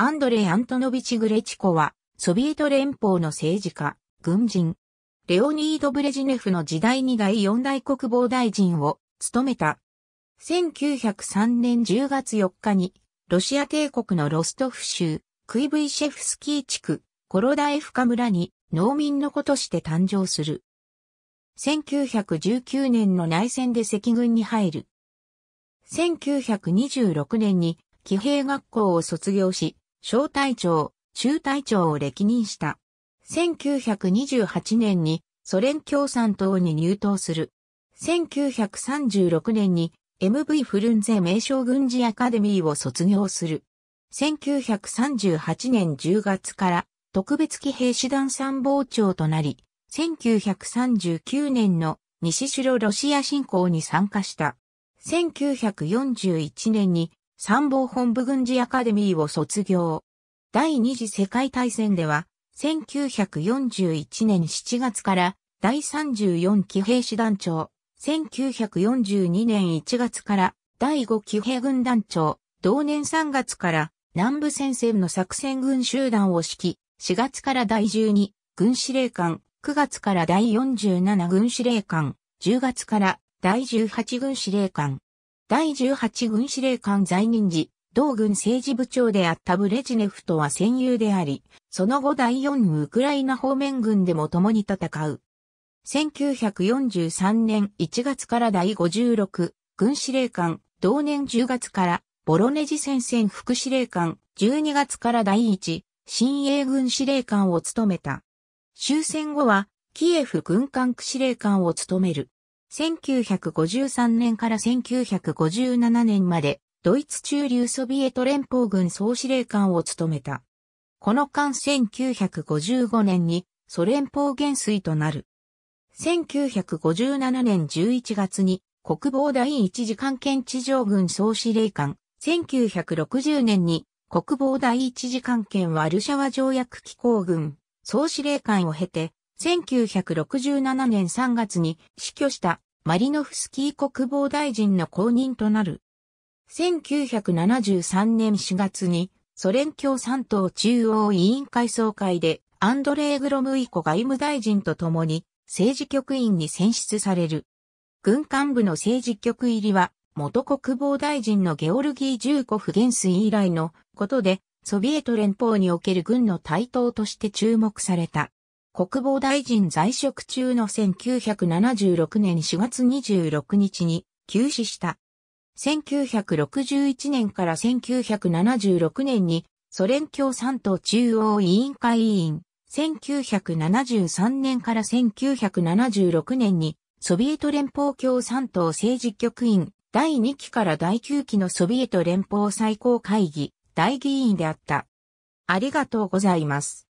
アンドレイ・アントノビチ・グレチコは、ソビエト連邦の政治家、軍人、レオニード・ブレジネフの時代に第四大国防大臣を務めた。1903年10月4日に、ロシア帝国のロストフ州、クイブイシェフスキー地区、コロダエフカ村に農民の子として誕生する。1919年の内戦で赤軍に入る。1926年に騎兵学校を卒業し、小隊長、中隊長を歴任した。1928年にソ連共産党に入党する。1936年に MV フルンゼ名称軍事アカデミーを卒業する。1938年10月から特別機兵士団参謀長となり、1939年の西城ロシア侵攻に参加した。1941年に参謀本部軍事アカデミーを卒業。第二次世界大戦では、1941年7月から第34騎兵師団長、1942年1月から第5騎兵軍団長、同年3月から南部戦線の作戦軍集団を指揮、4月から第12軍司令官、9月から第47軍司令官、10月から第18軍司令官、第18軍司令官在任時、同軍政治部長であったブレジネフとは戦友であり、その後第4ウクライナ方面軍でも共に戦う。1943年1月から第56軍司令官、同年10月からボロネジ戦線副司令官、12月から第1新鋭軍司令官を務めた。終戦後は、キエフ軍管区司令官を務める。1953年から1957年まで、ドイツ中流ソビエト連邦軍総司令官を務めた。この間1955年にソ連邦元帥となる。1957年11月に国防第一次関検地上軍総司令官、1960年に国防第一次関検ワルシャワ条約機構軍総司令官を経て、1967年3月に死去したマリノフスキー国防大臣の後任となる。1973年4月にソ連共産党中央委員会総会でアンドレイ・グロムイコ外務大臣と共に政治局員に選出される。軍幹部の政治局入りは元国防大臣のゲオルギー・ジューコフ元帥以来のことでソビエト連邦における軍の台頭として注目された。国防大臣在職中の1976年4月26日に休止した。1961年から1976年にソ連共産党中央委員会委員、1973年から1976年にソビエト連邦共産党政治局員第2期から第9期のソビエト連邦最高会議大議員であった。ありがとうございます。